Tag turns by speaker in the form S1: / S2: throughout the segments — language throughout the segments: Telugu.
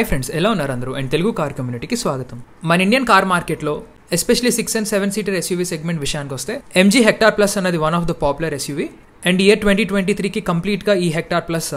S1: హాయ్ ఫ్రెండ్స్ ఎలా ఉన్నారు అందరూ అండ్ తెలుగు కార్ కమ్యూనిటీకి స్వాగతం మన ఇండియన్ కార్ మార్కెట్లో especially six and seven seater SUV segment విషయానికి వస్తే ఎంజీ హెక్టార్ ప్లస్ అనేది one of the popular SUV and year twenty twenty త్రీకి కంప్లీట్గా ఈ హెక్టార్ ప్లస్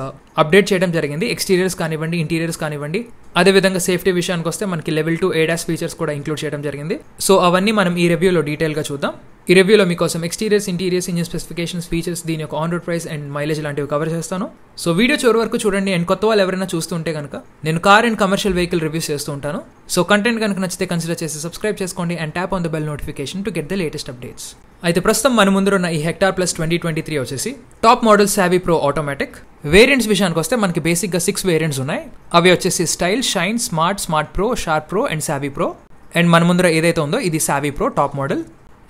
S1: అప్డేట్ చేయడం జరిగింది ఎక్స్టీరియర్స్ కానివ్వండి ఇంటీరియర్స్ కానివ్వండి అదేవిధంగా సేఫ్టీ విషయానికి వస్తే మనకి లెవెల్ టూ ఏడాస్ ఫీచర్స్ కూడా ఇంక్లూడ్ చేయడం జరిగింది సో అవన్నీ మనం ఈ రివ్యూలో డీటెయిల్గా చూద్దాం ఈ రివ్యూలో మీకోసం exteriors interiors engine specifications features దీని యొక్క on road price and mileage లాంటివి కవర్ చేస్తాను సో వీడియో చివరి వరకు చూడండి అండ్ కొత్త వాళ్ళు ఎవరైనా చూస్తుంటే కనుక నేను car and commercial vehicle reviews చేస్తూ ఉంటాను సో కంటెంట్ కనుక నచ్చితే కన్సిడర్ చేసి సబ్స్క్రైబ్ చేసుకోండి and tap on the bell notification to get the latest updates అయితే ప్రస్తుతం మన ముందున్న ఈ Hector plus twenty twenty three వచ్చేసి top model Savvy Pro automatic variants విషయానికి వస్తే మనకి బేసిక్ గా సిక్స్ వేరియంట్స్ ఉన్నాయి అవి వచ్చేసి Style Shine Smart Smart Pro Sharp Pro and Savvy Pro అండ్ మన ముందర ఏదైతే ఉందో ఇది సావీ ప్రో టాప్ మోడల్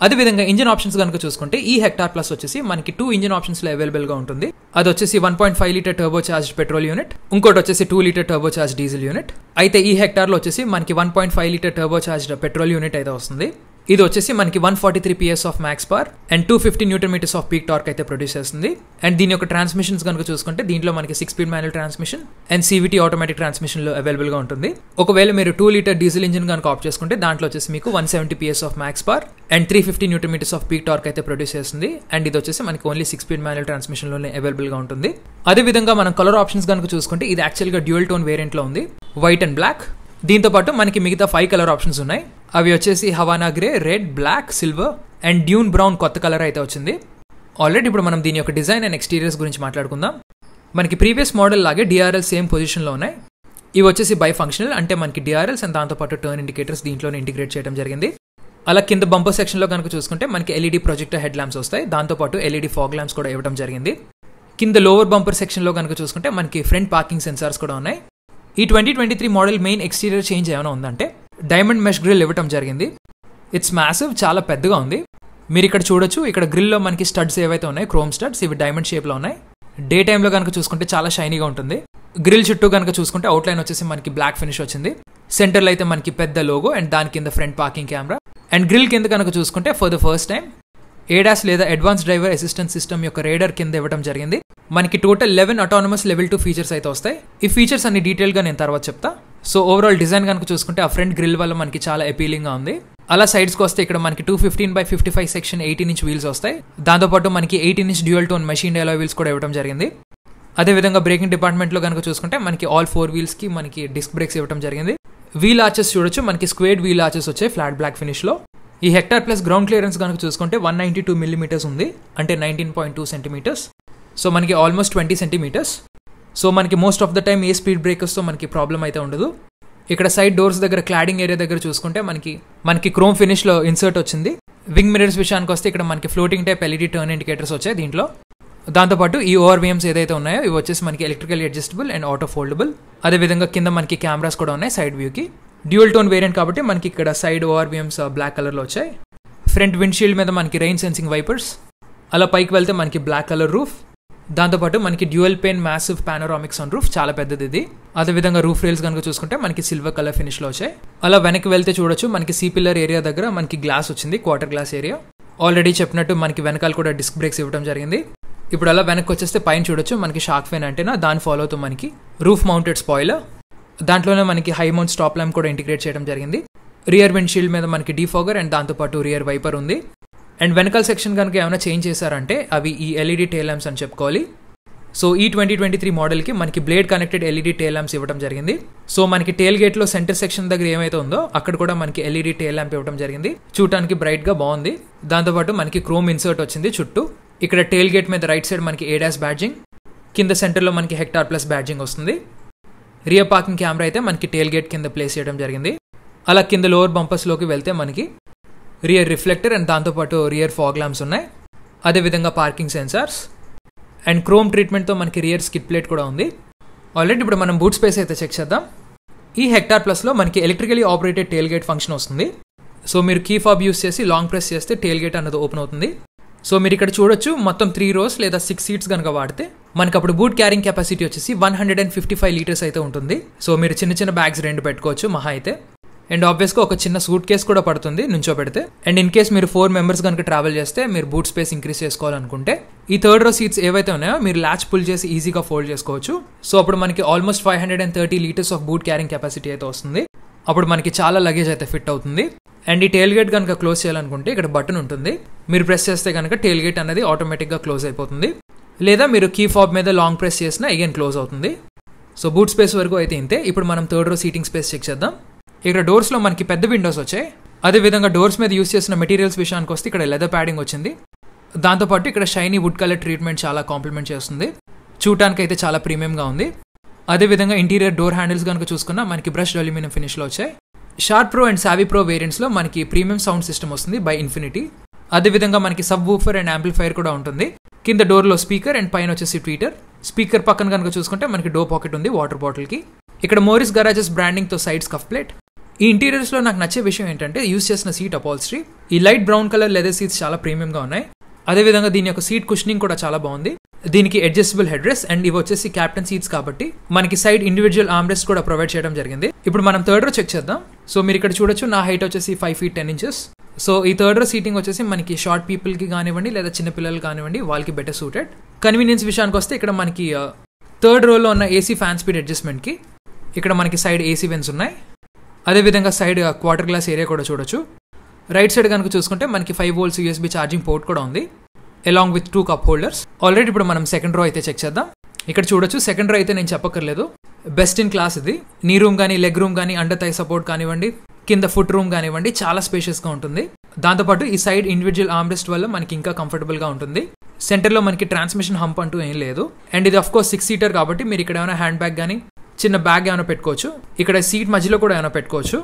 S1: అదేవిధంగా ఇంజన్ ఆప్షన్స్ కనుక చూసుకుంటే ఈ హెక్టార్ ప్లస్ వచ్చేసి మనకి టూ లో ఆప్షన్స్లో అవైలబుల్గా ఉంటుంది అది వచ్చేసి one point five litre turbo charge petrol unit ఇంకోటి వచ్చేసి two litre turbo charge diesel unit అయితే ఈ హెక్టార్లో వచ్చేసి మనకి one point five litre turbo charge petrol unit అయితే వస్తుంది ఇది వచ్చేసి మనకి one forty three PS of max power and two fifty newton metres of peak torque అయితే ప్రొడ్యూస్ చేస్తుంది అండ్ దీని యొక్క ట్రాన్స్మిషన్స్ కనుక చూసుకుంటే దీంట్లో మనకి six speed manual transmission and CVT automatic ట్రాన్స్మిషన్లో అవైలబుల్గా ఉంటుంది ఒకవేళ మీరు టూ లీటర్ డీజిల్ ఇంజిన్ కనుక ఆప్ చేసుకుంటే దాంట్లో వచ్చేసి మీకు one seventy PS of max power and three fifty newton metres of peak torque అయితే ప్రొడ్యూస్ చేస్తుంది అండ్ ఇది వచ్చేసి మనకి ఓన్లీ సిక్స్ స్పీడ్ మాన్యువల్ ట్రాన్స్మిషన్లోనే అవైలబుల్గా ఉంటుంది అదేవిధంగా మనం కలర్ ఆప్షన్స్ కనుక చూసుకుంటే ఇది యాక్చువల్గా డ్యూయల్ టోన్ వేరియంట్లో ఉంది వైట్ అండ్ బ్లాక్ దీంతోపాటు మనకి మిగతా ఫైవ్ కలర్ ఆప్షన్స్ ఉన్నాయి అవి వచ్చేసి Havana grey red black silver and dune brown కొత్త కలర్ అయితే వచ్చింది ఆల్రెడీ ఇప్పుడు మనం దీని యొక్క డిజైన్ అండ్ ఎక్స్టీరియర్స్ గురించి మాట్లాడుకుందాం మనకి ప్రీవియస్ మోడల్ లాగే డిఆర్ఎల్ సేమ్ పొజిషన్లో ఉన్నాయి ఇవి వచ్చేసి బై ఫంక్షనల్ అంటే మనకి డిఆర్ఎల్స్ అండ్ దాంతోపాటు టర్న్ ఇండికేటర్స్ దీంట్లోనే ఇంటిగ్రేట్ చేయడం జరిగింది అలా కింద బంపర్ సెక్షన్లో కనుక చూసుకుంటే మనకి ఎల్ఈడి ప్రొజెక్టర్ హెడ్ ల్యాంప్స్ వస్తాయి దాంతోపాటు ఎల్ఈడి ఫాగ్ e ల్యాంప్స్ కూడా ఇవ్వడం జరిగింది కింద లోవర్ బంపర్ సెక్షన్లో కనుక చూసుకుంటే మనకి ఫ్రంట్ పార్కింగ్ సెన్సార్స్ కూడా ఉన్నాయి ఈ twenty twenty three model main exterior change ఏమైనా ఉందంటే డైమండ్ మెష్ గ్రిల్ ఇవ్వటం జరిగింది ఇట్స్ మ్యాసివ్ చాలా పెద్దగా ఉంది మీరు ఇక్కడ చూడొచ్చు ఇక్కడ గ్రిల్లో మనకి స్టడ్స్ ఏవైతే ఉన్నాయి క్రోమ్ స్టడ్స్ ఇవి డైమండ్ షేప్లో ఉన్నాయి డే టైంలో కనుక చూసుకుంటే చాలా షైనీగా ఉంటుంది గ్రిల్ చుట్టూ కనుక చూసుకుంటే అవుట్లైన్ వచ్చేసి మనకి బ్లాక్ ఫినిష్ వచ్చింది సెంటర్లో అయితే మనకి పెద్ద లోగో అండ్ దాని కింద front parking camera and grille కింద కనుక చూసుకుంటే for the first time ADAS లేదా అడ్వాన్స్ డ్రైవర్ అసిస్టెంట్ సిస్టమ్ యొక్క రేడర్ కింద ఇవ్వడం జరిగింది మనకి total eleven autonomous level two features అయితే వస్తాయి ఈ ఫీచర్స్ అన్ని డీటెయిల్గా నేను తర్వాత చెప్తా సో ఓవరాల్ డిజైన్ కనుక చూసుకుంటే ఆ ఫ్రంట్ గ్రిల్ వల్ల మనకి చాలా అపీలింగ్గా ఉంది అలా సైడ్స్కి వస్తే ఇక్కడ మనకి two fifteen by fifty five section eighteen inch wheels వస్తాయి దాంతోపాటు మనకి eighteen inch dual tone machine డెలో వీల్స్ కూడా ఇవ్వడం జరిగింది అదేవిధంగా బ్రేకింగ్ డిపార్ట్మెంట్లో కనుక చూసుకుంటే మనకి ఆల్ ఫోర్ వీల్స్కి మనకి డిస్క్ బ్రేక్స్ ఇవ్వడం జరిగింది వీల్ ఆర్చెస్ చూడొచ్చు మనకి స్క్వేర్డ్ వీల్ ఆర్చెస్ వచ్చాయి ఫ్లాట్ బ్లాక్ ఫినిష్లో ఈ హెక్టార్ ప్లస్ గ్రౌండ్ క్లియరెన్స్ కనుక చూసుకుంటే వన్ నైంటీ టూ మిల్లీమీటర్స్ ఉంది అంటే nineteen point two centimetres so మనకి ఆల్మోస్ట్ ట్వంటీ సెంటీమీటర్స్ సో మనకి most of the time a speed బ్రేకర్స్తో మనకి ప్రాబ్లం అయితే ఉండదు ఇక్కడ సైడ్ డోర్స్ దగ్గర క్లాడింగ్ ఏరియా దగ్గర చూసుకుంటే మనకి మనకి క్రోమ్ ఫినిష్లో ఇన్సర్ట్ వచ్చింది వింగ్ మిరర్స్ విషయానికి వస్తే ఇక్కడ మనకి floating type LED turn indicators వచ్చాయి దీంట్లో దాంతోపాటు ఈ విఎమ్స్ ఏదైతే ఉన్నాయో ఇవి వచ్చేసి మనకి electrical adjustable and auto foldable అదేవిధంగా కింద మనకి కెమెరాస్ కూడా ఉన్నాయి సైడ్ వ్యూకి డ్యూయల్ టోన్ వేరియంట్ కాబట్టి మనకి ఇక్కడ సైడ్ ఓఆర్బిఎమ్స్ బ్లాక్ కలర్లో వచ్చాయి ఫ్రంట్ విండ్షీల్డ్ మీద మనకి రెయిన్ సెన్సింగ్ వైపర్స్ అలా పైకి వెళ్తే మనకి బ్లాక్ కలర్ రూఫ్ దాంతోపాటు మనకి dual pane massive panoramics and roof చాలా పెద్దది ఇది అదేవిధంగా రూఫ్ రేల్స్ కనుక చూసుకుంటే మనకి సిల్వర్ కలర్ ఫినిష్లో వచ్చాయి అలా వెనక్కి వెళ్తే చూడొచ్చు మనకి సీ పిల్లర్ ఏరియా దగ్గర మనకి గ్లాస్ వచ్చింది క్వార్టర్ గ్లాస్ ఏరియా ఆల్రెడీ చెప్పినట్టు మనకి వెనకాల కూడా డిస్క్ బ్రేక్స్ ఇవ్వడం జరిగింది ఇప్పుడు అలా వెనక్కి వచ్చేస్తే పైన చూడొచ్చు మనకి షాక్ ఫెయిన్ అంటేనా దాన్ని ఫాలో అవుతుంది మనకి రూఫ్ మౌంటెడ్ స్పాయిలర్ దాంట్లోనే మనకి హై మౌంట్ స్టాప్ ల్యాంప్ కూడా ఇంటిగ్రేట్ చేయడం జరిగింది రియర్ విండ్షీల్డ్ మీద మనకి డీఫాగర్ అండ్ దాంతోపాటు రియర్ వైపర్ ఉంది అండ్ వెనకాల సెక్షన్ కనుక ఏమైనా చేంజ్ చేశారంటే అవి ఈ ఎల్ఈడి టేల్ ల్యాంప్స్ అని చెప్పుకోవాలి సో ఈ ట్వంటీ ట్వంటీ త్రీ మోడల్కి మనకి blade connected LED tail lamps ఇవ్వడం జరిగింది సో మనకి టేల్ గేట్లో సెంటర్ సెక్షన్ దగ్గర ఏమైతే ఉందో అక్కడ కూడా మనకి ఎల్ఈడి టేల్ ల్యాంప్ ఇవ్వడం జరిగింది చూడటానికి బ్రైట్గా బాగుంది దాంతోపాటు మనకి క్రోమ్ ఇన్సర్ట్ వచ్చింది చుట్టూ ఇక్కడ టేల్ గేట్ మీద రైట్ సైడ్ మనకి ఏడాస్ బ్యాడ్జింగ్ కింద సెంటర్లో మనకి హెక్టార్ ప్లస్ బ్యాడ్జింగ్ వస్తుంది రియర్ పార్కింగ్ కెమెరా అయితే మనకి టేల్ గేట్ కింద ప్లేస్ చేయడం జరిగింది అలా కింద లోవర్ బంపర్స్లోకి వెళ్తే మనకి రియర్ రిఫ్లెక్టర్ అండ్ దాంతోపాటు రియర్ ఫాగ్ ల్యాంప్స్ ఉన్నాయి అదేవిధంగా పార్కింగ్ సెన్సార్స్ అండ్ క్రోమ్ ట్రీట్మెంట్తో మనకి రియర్ స్కిప్ ప్లేట్ కూడా ఉంది ఆల్రెడీ ఇప్పుడు మనం బూట్ స్పేస్ అయితే చెక్ చేద్దాం ఈ హెక్టార్ ప్లస్లో మనకి electrically operated tailgate function వస్తుంది సో మీరు కీ ఫాబ్ యూస్ చేసి లాంగ్ ప్రెస్ చేస్తే టేల్ గేట్ అన్నది ఓపెన్ అవుతుంది సో మీరు ఇక్కడ చూడొచ్చు మొత్తం త్రీ రోస్ లేదా సిక్స్ సీట్స్ కనుక వాడితే మనకి అప్పుడు బూట్ క్యారింగ్ కెపాసిటీ వచ్చేసి one hundred and fifty five litres అయితే ఉంటుంది సో మీరు చిన్న చిన్న బ్యాగ్స్ రెండు పెట్టుకోవచ్చు మహా అయితే అండ్ ఆబ్వియస్గా ఒక చిన్న సూట్ కేస్ కూడా పడుతుంది నుంచో పెడితే అండ్ ఇన్ కేస్ మీరు ఫోర్ మెంబర్స్ కనుక ట్రావెల్ చేస్తే మీరు బూట్ స్పేస్ ఇంక్రీస్ చేసుకోవాలనుకుంటే ఈ థర్డ్ రో సీట్స్ ఏవైతే ఉన్నాయో మీరు లాచ్ పుల్ చేసి ఈజీగా ఫోల్డ్ చేసుకోవచ్చు సో అప్పుడు మనకి almost five hundred and thirty litres of boot carrying capacity అయితే వస్తుంది అప్పుడు మనకి చాలా లగేజ్ అయితే ఫిట్ అవుతుంది అండ్ ఈ టైల్ గేట్ కనుక క్లోజ్ చేయాలనుకుంటే ఇక్కడ బటన్ ఉంటుంది మీరు ప్రెస్ చేస్తే కనుక టేల్ గేట్ అనేది ఆటోమేటిక్గా క్లోజ్ అయిపోతుంది లేదా మీరు కీ ఫాబ్ మీద లాంగ్ ప్రెస్ చేసినా అగైన్ క్లోజ్ అవుతుంది సో బూట్ స్పేస్ వరకు అయితే ఇంతే ఇప్పుడు మనం third row seating space check చేద్దాం ఇక్కడ డోర్స్లో మనకి పెద్ద విండోస్ వచ్చాయి అదేవిధంగా డోర్స్ మీద యూస్ చేసిన మెటీరియల్స్ విషయానికి వస్తే ఇక్కడ లెదర్ ప్యాడింగ్ వచ్చింది దాంతోపాటు ఇక్కడ షైనీ వుడ్ కలర్ ట్రీట్మెంట్ చాలా కాంప్లిమెంట్ చేస్తుంది చూడటానికి అయితే చాలా ప్రీమియంగా ఉంది అదేవిధంగా ఇంటీరియర్ డోర్ హ్యాండిల్స్ కనుక చూసుకున్నా మనకి బ్రష్ అల్యూమినియం ఫినిష్లో వచ్చాయి Sharp Pro and Savvy Pro వేరియంట్స్లో మనకి ప్రీమియం సౌండ్ సిస్టమ్ వస్తుంది బై ఇన్ఫినిటీ అదేవిధంగా మనకి సబ్ వూఫర్ అండ్ యాంప్లిఫైర్ కూడా ఉంటుంది కింద డోర్లో స్పీకర్ అండ్ పైన వచ్చేసి ట్వీటర్ స్పీకర్ పక్కన కనుక చూసుకుంటే మనకి డో పాకెట్ ఉంది వాటర్ బాటిల్కి ఇక్కడ మోరిస్ గరాజెస్ బ్రాండింగ్తో సైడ్స్ కఫ్ ప్లేట్ ఈ ఇంటీరియర్స్లో నాకు నచ్చే విషయం ఏంటంటే యూస్ చేసిన సీట్ అపాల్స్ట్రీ ఈ light brown colour leather seats చాలా ప్రీమియంగా ఉన్నాయి అదేవిధంగా దీని యొక్క సీట్ కుషనింగ్ కూడా చాలా బాగుంది దీనికి అడ్జస్టబుల్ హెడ్ రెస్ట్ అండ్ ఇవి వచ్చేసి క్యాప్టెన్ సీట్స్ కాబట్టి మనకి సైడ్ ఇండివిజువల్ ఆర్మ్ రెస్ట్ కూడా ప్రొవైడ్ చేయడం జరిగింది ఇప్పుడు మనం థర్డ్ రో చెక్ చేద్దాం సో మీరు ఇక్కడ చూడొచ్చు నా హైట్ వచ్చేసి five feet ten inches so ఈ థర్డ్ రో సీటింగ్ వచ్చేసి మనకి షార్ట్ పీపుల్కి కానివ్వండి లేదా పిల్లలు కానివ్వండి వాళ్ళకి బెటర్ సూటెడ్ కన్వీనియన్స్ విషయానికి వస్తే ఇక్కడ మనకి థర్డ్ uh, రోలో ఉన్న ఏసీ ఫ్యాన్ స్పీడ్ అడ్జస్ట్మెంట్కి ఇక్కడ మనకి సైడ్ ఏసీ వెన్స్ ఉన్నాయి అదేవిధంగా సైడ్ క్వార్టర్ గ్లాస్ ఏరియా కూడా చూడొచ్చు రైట్ సైడ్ కనుక చూసుకుంటే మనకి five volts USB charging port కూడా ఉంది along with two cup holders already ఇప్పుడు మనం సెకండ్ రో అయితే చెక్ చేద్దాం ఇక్కడ చూడొచ్చు సెకండ్ రో అయితే నేను చెప్పక్కర్లేదు బెస్ట్ ఇన్ క్లాస్ ఇది నీ రూమ్ కానీ లెగ్ రూమ్ కానీ అండర్ తై సపోర్ట్ కానివ్వండి కింద ఫుట్ రూమ్ కానివ్వండి చాలా స్పేషియస్గా ఉంటుంది దాంతోపాటు ఈ సైడ్ ఇండివిజువల్ ఆర్మ్రెస్ట్ వల్ల మనకి ఇంకా కంఫర్టబుల్గా ఉంటుంది సెంటర్లో మనకి ట్రాన్స్మిషన్ హంప్ అంటూ ఏం లేదు అండ్ ఇది అఫ్కోర్స్ సిక్స్ సీటర్ కాబట్టి మీరు ఇక్కడ ఏమైనా హ్యాండ్ బ్యాగ్ కానీ చిన్న బ్యాగ్ ఏమైనా పెట్టుకోవచ్చు ఇక్కడ సీట్ మధ్యలో కూడా ఏమైనా పెట్టుకోవచ్చు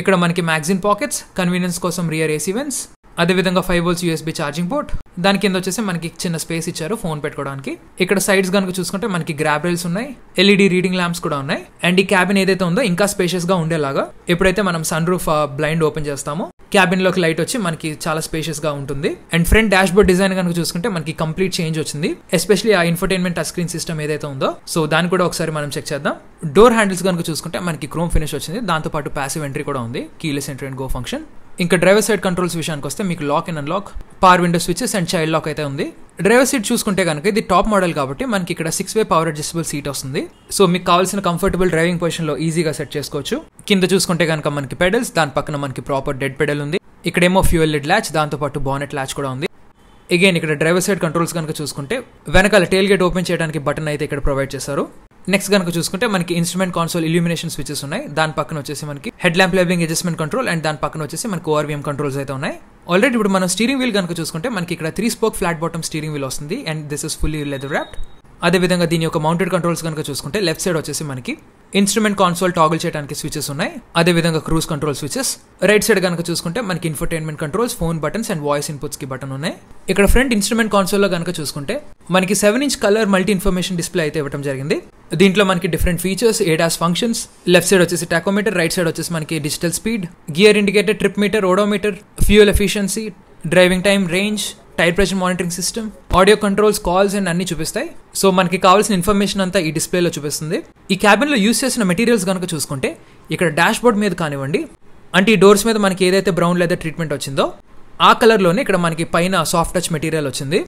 S1: ఇక్కడ మనకి మ్యాగ్జిన్ పాకెట్స్ కన్వీనియన్స్ కోసం రియర్ ఏసీ వెన్స్ అదేవిధంగా five volts USB charging port దాని కింద వచ్చేసి మనకి చిన్న స్పేస్ ఇచ్చారు ఫోన్ పెట్టుకోవడానికి ఇక్కడ సైడ్స్ కనుక చూసుకుంటే మనకి గ్రాబ్రెల్స్ ఉన్నాయి ఎల్ఈడి రీడింగ్ ల్యాంప్స్ కూడా ఉన్నాయి అండ్ ఈ క్యాబిన్ ఏదైతే ఉందో ఇంకా స్పేషియస్ గా ఉండేలాగా ఎప్పుడైతే మనం సన్ రూఫ్ బ్లైండ్ ఓపెన్ చేస్తామో క్యాబిన్ లోకి లైట్ వచ్చి మనకి చాలా స్పేషియస్ గా ఉంటుంది and front dashboard design కనుక చూసుకుంటే మనకి కంప్లీట్ చేంజ్ వచ్చింది ఎస్పెషలీ ఆ ఇన్ఫర్టైన్మెంట్ టచ్ స్క్రీన్ సిస్టమ్ ఏదైతే ఉందో సో దాన్ని కూడా ఒకసారి మనం చెక్ చేద్దాం డోర్ హ్యాండిల్స్ కనుక చూసుకుంటే మనకి క్రోమ్ ఫినిష్ వచ్చింది దాంతో పాటు ప్యాసివ్ ఎంట్రీ కూడా ఉంది keyless entry and go function ఇంకా డ్రైవర్ సైడ్ కంట్రోల్స్ విషయానికి వస్తే మీకు lock and unlock power window switches and child lock అయితే ఉంది డ్రైవర్ సీట్ చూసుకుంటే కనుక ఇది టాప్ మోడల్ కాబట్టి మనకి ఇక్కడ six way power adjustable seat వస్తుంది సో మీకు కావాల్సిన కంఫర్టబుల్ డ్రైవింగ్ లో ఈజీగా సెట్ చేసుకోవచ్చు కింద చూసుకుంటే కనుక మనకి పెడల్స్ దాని పక్కన మనకి ప్రాపర్ డెడ్ పెడల్ ఉంది ఇక్కడేమో ఫ్యూయల్ లెడ్ లాచ్ దాంతో పాటు బానెట్ లాచ్ కూడా ఉంది అగైన్ ఇక్కడ డ్రైవర్ సైడ్ కంట్రోల్స్ కనుక చూసుకుంటే వెనకాల టేల్ గేట్ ఓపెన్ చేయడానికి బటన్ అయితే ఇక్కడ ప్రొవైడ్ చేశారు నెక్స్ట్ కనుక చూసుకుంటే మనకి ఇన్స్ట్రుమెంట్ కాన్సోల్ ఇల్యూమినేషన్ స్విచెస్ ఉన్నాయి దాని పక్కన వచ్చేసి మనకి headlamp levelling adjustment control and దాని పక్కన వచ్చేసి మనకి ఓఆర్వీఎం కంట్రోల్స్ అయితే ఉన్నాయి ఆల్రెడీ ఇప్పుడు మనం స్టీరింగ్ వీల్ కనుక చూసుకుంటే మనకి ఇక్కడ three spoke flat bottom steering wheel వస్తుంది and this is fully leather wrapped విధంగా దీని యొక్క మౌంటెడ్ కంట్రోల్స్ కనుక చూసుకుంటే లెఫ్ట్ సైడ్ వచ్చేసి మనకి ఇన్స్ట్రుమెంట్ కాన్సోల్ టాగుల్ చేయడానికి స్విచెస్ ఉన్నాయి అదే విధంగా cruise control switches right side కనుక చూసుకుంటే మనకి infotainment controls phone buttons and voice కి బటన్ ఉన్నాయి ఇక్కడ ఫ్రంట్ ఇన్స్ట్రుమెంట్ కాన్సోల్లో కనుక చూసుకుంటే మనకి seven inch colour multi information display అయితే ఇవ్వడం జరిగింది దీంట్లో మనకి different features ADAS functions left side వచ్చేసి టాకోమీటర్ రైట్ సైడ్ వచ్చేసి మనకి digital speed gear indicator trip meter odometer fuel efficiency driving time range tyre pressure monitoring system audio controls calls and అన్ని చూపిస్తాయి సో మనకి కావాల్సిన ఇన్ఫర్మేషన్ అంతా ఈ డిస్ప్లేలో చూపిస్తుంది ఈ క్యాబిన్లో యూస్ చేసిన మెటీరియల్స్ కనుక చూసుకుంటే ఇక్కడ డాష్ బోర్డ్ మీద కానివ్వండి అంటే ఈ డోర్స్ మీద మనకి ఏదైతే బ్రౌన్ లెదర్ ట్రీట్మెంట్ వచ్చిందో ఆ కలర్లోనే ఇక్కడ మనకి పైన సాఫ్ట్ టచ్ మెటీరియల్ వచ్చింది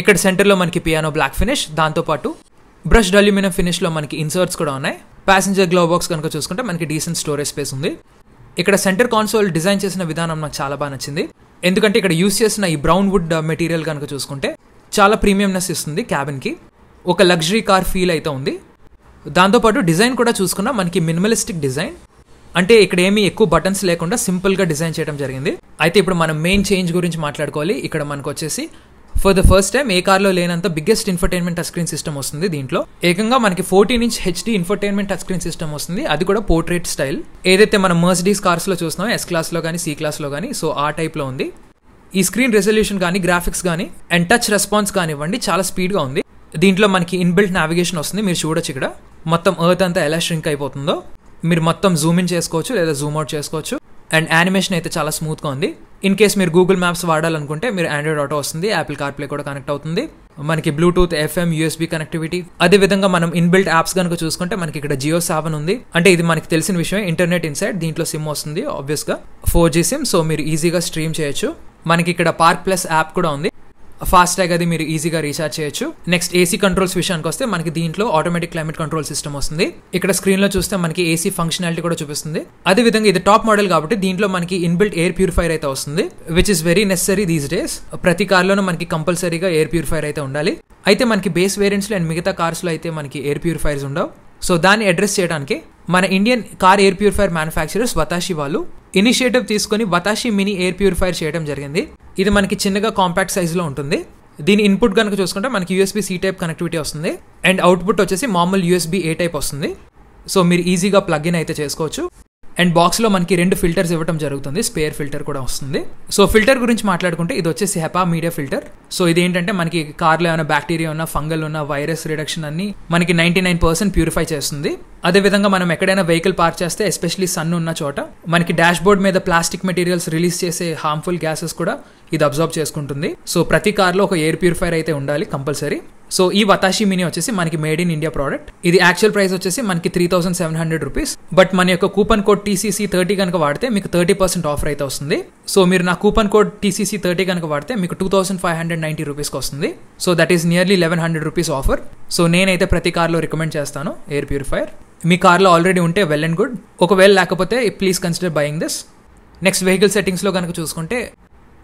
S1: ఇక్కడ సెంటర్లో మనకి పియానో బ్లాక్ ఫినిష్ దాంతోపాటు బ్రష్డ్ అల్యూమినియం ఫినిష్లో మనకి ఇన్సర్ట్స్ కూడా ఉన్నాయి ప్యాసింజర్ గ్లో బాక్స్ కనుక చూసుకుంటే మనకి డీసెంట్ స్టోరేజ్ స్పేస్ ఉంది ఇక్కడ సెంటర్ కాన్సోల్ డిజైన్ చేసిన విధానం నాకు చాలా బాగా నచ్చింది ఎందుకంటే ఇక్కడ యూస్ చేసిన ఈ బ్రౌన్ వుడ్ మెటీరియల్ కనుక చూసుకుంటే చాలా ప్రీమియంనెస్ ఇస్తుంది క్యాబిన్కి ఒక లగ్జరీ కార్ ఫీల్ అయితే ఉంది దాంతోపాటు డిజైన్ కూడా చూసుకున్నా మనకి మినిమలిస్టిక్ డిజైన్ అంటే ఇక్కడ ఏమీ ఎక్కువ బటన్స్ లేకుండా సింపుల్గా డిజైన్ చేయడం జరిగింది అయితే ఇప్పుడు మనం మెయిన్ చేంజ్ గురించి మాట్లాడుకోవాలి ఇక్కడ మనకు వచ్చేసి for the first time a కార్లో లేనంత biggest infotainment touch screen system వస్తుంది దీంట్లో ఏకంగా మనకి fourteen inch HD infotainment touch screen system వస్తుంది అది కూడా పోర్ట్రేట్ స్టైల్ ఏదైతే మనం కార్స్ లో చూస్తున్నాం ఎస్ క్లాస్లో కానీ సి క్లాస్లో కానీ సో ఆ టైప్ లో ఉంది ఈ స్క్రీన్ రెజల్యూషన్ కానీ గ్రాఫిక్స్ కానీ అండ్ టచ్ రెస్పాన్స్ కానివ్వండి చాలా స్పీడ్గా ఉంది దీంట్లో మనకి ఇన్బిల్ట్ నావిగేషన్ వస్తుంది మీరు చూడొచ్చు ఇక్కడ మొత్తం ఎర్త్ అంతా ఎలా ష్రింక్ అయిపోతుందో మీరు మొత్తం జూమ్ ఇన్ చేసుకోవచ్చు లేదా జూమ్ అవుట్ చేసుకోవచ్చు అండ్ యానిమేషన్ అయితే చాలా స్మూత్గా ఉంది ఇన్ కేస్ మీరు గూగుల్ మ్యాప్స్ వాడాలనుకుంటే మీరు ఆండ్రాయిడ్ ఆటో వస్తుంది యాపిల్ కార్ప్లే కూడా కనెక్ట్ అవుతుంది మనకి బ్లూటూత్ ఎఫ్ఎం యూఎస్బీ కనెక్టివిటీ అదే విధంగా మనం ఇన్బిల్ట్ యాప్స్ కనుక చూసుకుంటే మనకి ఇక్కడ జియో సెవెన్ ఉంది అంటే ఇది మనకి తెలిసిన విషయం ఇంటర్నెట్ ఇన్సైడ్ దీంట్లో సిమ్ వస్తుంది ఆబ్వియస్గా ఫోర్ జీ సిమ్ సో మీరు ఈజీగా స్ట్రీమ్ చేయొచ్చు మనకి ఇక్కడ పార్క్ ప్లస్ యాప్ కూడా ఉంది ఫాస్ట్ ట్యాగ్ అది మీరు ఈజీగా రీఛార్జ్ చేయొచ్చు నెక్స్ట్ ఏసీ కంట్రోల్స్ విషయానికి వస్తే మనకి దీంట్లో ఆటోమేటిక్ క్లైమేట్ కంట్రోల్ సిస్టమ్ వస్తుంది ఇక్కడ స్క్రీన్ లో చూస్తే మనకి ఏసీ ఫంక్షనాలిటీ కూడా చూపిస్తుంది అదే విధంగా ఇది టాప్ మోడల్ కాబట్టి దీంట్లో మనకి ఇన్బిల్ట్ ఎయిర్ ప్యూరిఫైర్ అయితే వస్తుంది which is very necessary these days ప్రతి కార్లోనూ మనకి కంపల్సరీగా ఎయిర్ ప్యూరిఫైర్ అయితే ఉండాలి అయితే మనకి బేస్ లో అండ్ మిగతా కార్స్లో అయితే మనకి ఎయిర్ ప్యూరిఫైర్స్ ఉండవు సో దాన్ని అడ్రస్ చేయడానికి మన Indian car air purifier manufacturers Watashi వాళ్ళు ఇనిషియేటివ్ తీసుకొని వతాషి మినీ ఎయిర్ ప్యూరిఫైర్ చేయడం జరిగింది ఇది మనకి చిన్నగా కాంపాక్ట్ సైజులో ఉంటుంది దీని ఇన్పుట్ కనుక చూసుకుంటే మనకి యూఎస్బీ సి టైప్ కనెక్టివిటీ వస్తుంది అండ్ అవుట్పుట్ వచ్చేసి మామూలు యూఎస్బీ ఏ టైప్ వస్తుంది సో మీరు ఈజీగా ప్లగ్ ఇన్ అయితే చేసుకోవచ్చు అండ్ బాక్స్లో మనకి రెండు ఫిల్టర్స్ ఇవ్వడం జరుగుతుంది స్పేర్ ఫిల్టర్ కూడా వస్తుంది సో ఫిల్టర్ గురించి మాట్లాడుకుంటే ఇది వచ్చేసి హెపా మీడియా ఫిల్టర్ సో ఇది ఏంటంటే మనకి కార్లో ఏమైనా బ్యాక్టీరియా ఉన్న ఫంగల్ ఉన్న వైరస్ రిడక్షన్ అన్ని మనకి నైన్టీ నైన్ పర్సెంట్ ప్యూరిఫై చేస్తుంది అదేవిధంగా మనం ఎక్కడైనా వెహికల్ పార్క్ చేస్తే ఎస్పెషలీ సన్ ఉన్న చోట మనకి డాష్ బోర్డ్ మీద ప్లాస్టిక్ మెటీరియల్స్ రిలీజ్ చేసే హార్మ్ఫుల్ గ్యాసెస్ కూడా ఇది అబ్జర్వ్ చేసుకుంటుంది సో ప్రతి కార్లో ఒక ఎయిర్ ప్యూరిఫైర్ అయితే ఉండాలి కంపల్సరీ సో ఈ వతాషి మినీ వచ్చేసి మనకి మేడ్ ఇన్ ఇండియా ప్రోడక్ట్ ఇది యాక్చువల్ ప్రైస్ వచ్చేసి మనకి three thousand seven hundred rupees but మన యొక్క కూపన్ కోడ్ టీసీసీ థర్టీ కనుక వాడితే మీకు థర్టీ పర్సెంట్ ఆఫర్ అయితే వస్తుంది సో మీరు నా కూపన్ కోడ్ టీసీసీ థర్టీ కనుక వాడితే మీకు two thousand five hundred ninety రూపీస్కి వస్తుంది so that is nearly eleven hundred rupees offer so నేనైతే ప్రతి కార్లో రికమెండ్ చేస్తాను ఎయిర్ ప్యూరిఫైయర్ మీ కార్లో ఆల్రెడీ ఉంటే వెల్ అండ్ గుడ్ ఒకవేళ లేకపోతే please consider buying this next vehicle సెట్టింగ్స్లో కనుక చూసుకుంటే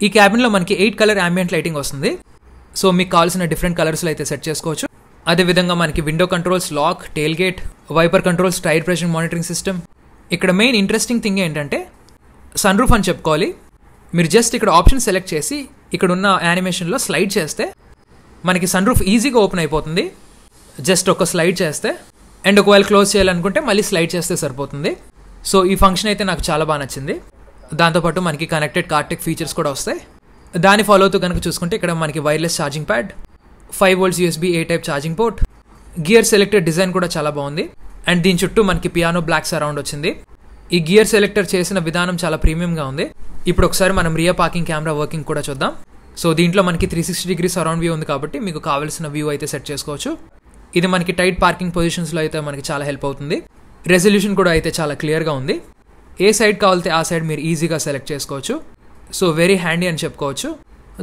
S1: ఈ క్యాబిన్లో మనకి ఎయిట్ కలర్ అంబియంట్ లైటింగ్ వస్తుంది సో మీకు కావాల్సిన డిఫరెంట్ కలర్స్లో అయితే సెట్ చేసుకోవచ్చు అదేవిధంగా మనకి window controls lock tailgate wiper controls tyre pressure monitoring system ఇక్కడ మెయిన్ ఇంట్రెస్టింగ్ థింగ్ ఏంటంటే సన్ రూఫ్ అని చెప్పుకోవాలి మీరు జస్ట్ ఇక్కడ ఆప్షన్ సెలెక్ట్ చేసి ఇక్కడ ఉన్న యానిమేషన్లో స్లైడ్ చేస్తే మనకి సన్ రూఫ్ ఈజీగా ఓపెన్ అయిపోతుంది జస్ట్ ఒక స్లైడ్ చేస్తే అండ్ ఒకవేళ క్లోజ్ చేయాలనుకుంటే మళ్ళీ స్లైడ్ చేస్తే సరిపోతుంది సో ఈ ఫంక్షన్ అయితే నాకు చాలా బాగా నచ్చింది దాంతోపాటు మనకి కనెక్టెడ్ కార్టెక్ ఫీచర్స్ కూడా వస్తాయి దాన్ని ఫాలో అవుతూ కనుక చూసుకుంటే ఇక్కడ మనకి wireless charging pad five volts USB A type charging port gear selector design కూడా చాలా బాగుంది అండ్ దీని చుట్టూ మనకి పియానో బ్లాక్ సరౌండ్ వచ్చింది ఈ గియర్ సెలెక్టర్ చేసిన విధానం చాలా ప్రీమియంగా ఉంది ఇప్పుడు ఒకసారి మనం రియా పార్కింగ్ కెమెరా వర్కింగ్ కూడా చూద్దాం సో దీంట్లో మనకి three sixty degree surround view ఉంది కాబట్టి మీకు కావాల్సిన వ్యూ అయితే సెట్ చేసుకోవచ్చు ఇది మనకి టైట్ పార్కింగ్ పొజిషన్స్లో అయితే మనకి చాలా హెల్ప్ అవుతుంది రెజల్యూషన్ కూడా అయితే చాలా క్లియర్గా ఉంది ఏ సైడ్ కావాలితే ఆ సైడ్ మీరు ఈజీగా సెలెక్ట్ చేసుకోవచ్చు సో వెరీ హ్యాండీ అని చెప్పుకోవచ్చు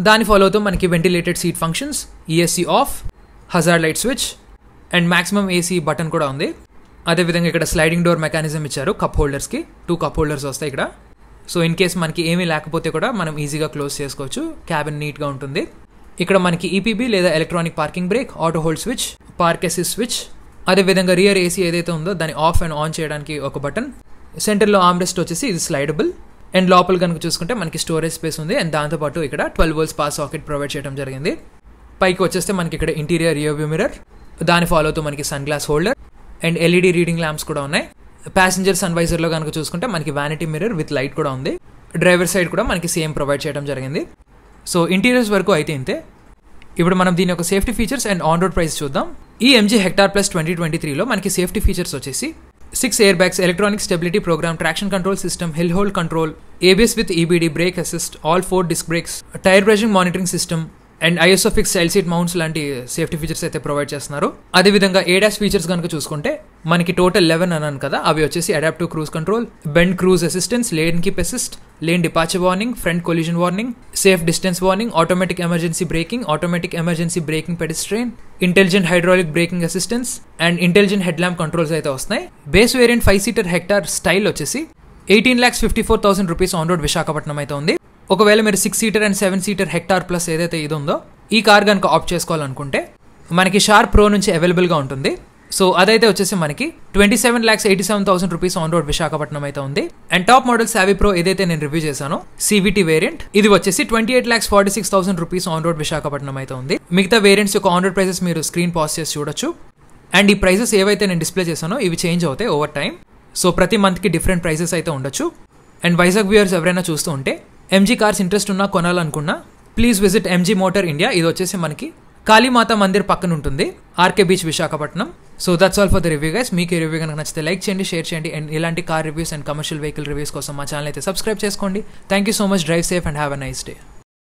S1: దాని ఫాలో అవుతూ మనకి ventilated seat functions ESC off hazard light switch and maximum AC button కూడా ఉంది అదేవిధంగా ఇక్కడ స్లైడింగ్ డోర్ మెకానిజం ఇచ్చారు కప్ హోల్డర్స్కి టూ కప్ హోల్డర్స్ వస్తాయి ఇక్కడ సో ఇన్ కేస్ మనకి ఏమీ లేకపోతే కూడా మనం ఈజీగా క్లోజ్ చేసుకోవచ్చు క్యాబిన్ నీట్గా ఉంటుంది ఇక్కడ మనకి ఈపీబీ e లేదా electronic parking brake auto hold switch park assist switch అదేవిధంగా రియర్ ఏసీ ఏదైతే ఉందో దాన్ని ఆఫ్ అండ్ ఆన్ చేయడానికి ఒక బటన్ సెంటర్లో ఆమ్రెస్ట్ వచ్చేసి ఇది స్లైడబుల్ అండ్ లోపల కనుక చూసుకుంటే మనకి స్టోరేజ్ స్పేస్ ఉంది అండ్ దాంతోపాటు ఇక్కడ ట్వెల్వ్ వోల్స్ పాస్ సాకెట్ ప్రొవైడ్ చేయడం జరిగింది పైకి వచ్చేస్తే మనకి ఇక్కడ ఇంటీరియర్ రియోవ్యూ మిరర్ దాని ఫాలో అవుతూ మనకి sunglass holder and LED reading lamps కూడా ఉన్నాయి ప్యాసింజర్ సన్ వైజర్లో కనుక చూసుకుంటే మనకి వ్యానిటీ మిరర్ విత్ లైట్ కూడా ఉంది డ్రైవర్ సైడ్ కూడా మనకి సేమ్ ప్రొవైడ్ చేయడం జరిగింది సో ఇంటీరియర్స్ వరకు అయితే ఇంతే ఇప్పుడు మనం దీని యొక్క safety features and on road price చూద్దాం ఈ MG Hector plus twenty twenty త్రీలో మనకి సేఫ్టీ ఫీచర్స్ వచ్చేసి 6 airbags, electronic stability program, traction control system, hill hold control, ABS with EBD, brake assist, all 4 disc brakes, tire pressure monitoring system, and ISOFIX ఎల్సీట్ మౌంట్స్ లాంటి సేఫ్టీ ఫీచర్స్ అయితే ప్రొవైడ్ చేస్తున్నారు అదేవిధంగా ఏడాస్ ఫీచర్స్ కనుక చూసుకుంటే మనకి టోటల్ లెవెన్ అన్నాను కదా అవి వచ్చేసి adaptive cruise control bend cruise assistance lane keep assist lane departure warning front collision warning safe distance warning automatic emergency braking automatic emergency braking pedestrian intelligent hydraulic braking assistance and intelligent headlamp controls అయితే వస్తున్నాయి base variant five seater Hector Style వచ్చేసి eighteen lakhs fifty four thousand rupees on road Visakhapatnam అయితే ఉంది ఒకవేళ మీరు six seater and seven seater Hector Plus ఏదైతే ఇది ఉందో ఈ కార్ కనుక ఆప్ట్ చేసుకోవాలనుకుంటే మనకి షార్ప్ ప్రో నుంచి అవైలబుల్గా ఉంటుంది సో అదైతే వచ్చేసి మనకి twenty seven lakhs eighty seven thousand rupees on road Visakhapatnam అయితే ఉంది and top model savvy pro ఏదైతే నేను రివ్యూ చేశాను సివిటీ వేరియంట్ ఇది వచ్చేసి twenty eight lakhs forty six thousand rupees on road Visakhapatnam అయితే ఉంది మిగతా వేరియంట్స్ యొక్క ఆన్ రోడ్ ప్రైసెస్ మీరు స్క్రీన్ పాస్ చేసి చూడొచ్చు అండ్ ఈ ప్రైసెస్ ఏవైతే నేను డిస్ప్లే చేశానో ఇవి చేంజ్ అవుతాయి ఓవర్ టైం సో ప్రతి మంత్కి డిఫరెంట్ ప్రైసెస్ అయితే ఉండొచ్చు అండ్ వైజాగ్ వ్యూయర్స్ ఎవరైనా చూస్తూ ఉంటే ఎంజీ కార్స్ ఇంట్రెస్ట్ ఉన్నా కొనాలనుకున్నా please visit MG motor India ఇది వచ్చేసి మనకి కాళీమాత మందిర్ పక్కన ఉంటుంది RK beach Visakhapatnam so that's all for the review guys మీకు ఈ రివ్యూ కనుక నచ్చితే లైక్ చేయండి షేర్ చేయండి అండ్ ఇలాంటి car reviews and commercial vehicle reviews కోసం మా ఛానల్ అయితే సబ్స్క్రైబ్ చేసుకోండి thank you so much drive safe and have a nice day